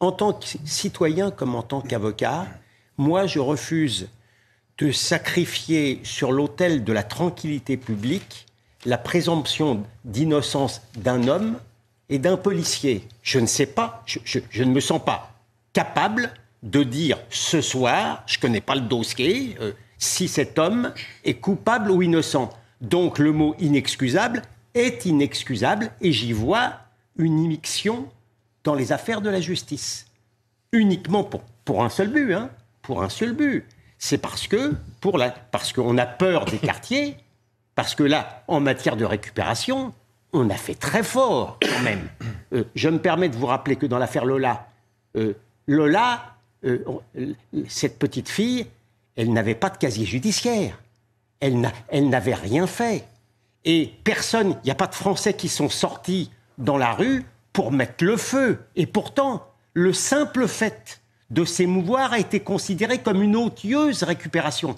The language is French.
en tant que citoyen comme en tant qu'avocat, moi, je refuse de sacrifier sur l'autel de la tranquillité publique la présomption d'innocence d'un homme et d'un policier. Je ne sais pas, je, ne me sens pas capable de dire ce soir, je ne connais pas le dossier, euh, si cet homme est coupable ou innocent. Donc le mot inexcusable est inexcusable et j'y vois une immixtion dans les affaires de la justice, uniquement pour, pour un seul but, hein, pour un seul but. C'est parce que pour la, parce qu'on a peur des quartiers, parce que là, en matière de récupération, on a fait très fort quand même. Euh, je me permets de vous rappeler que dans l'affaire Lola, euh, Lola, euh, cette petite fille, elle n'avait pas de casier judiciaire. Elle, n'avait rien fait. Et personne, il n'y a pas de Français qui sont sortis dans la rue pour mettre le feu. Et pourtant, le simple fait de s'émouvoir a été considéré comme une odieuse récupération.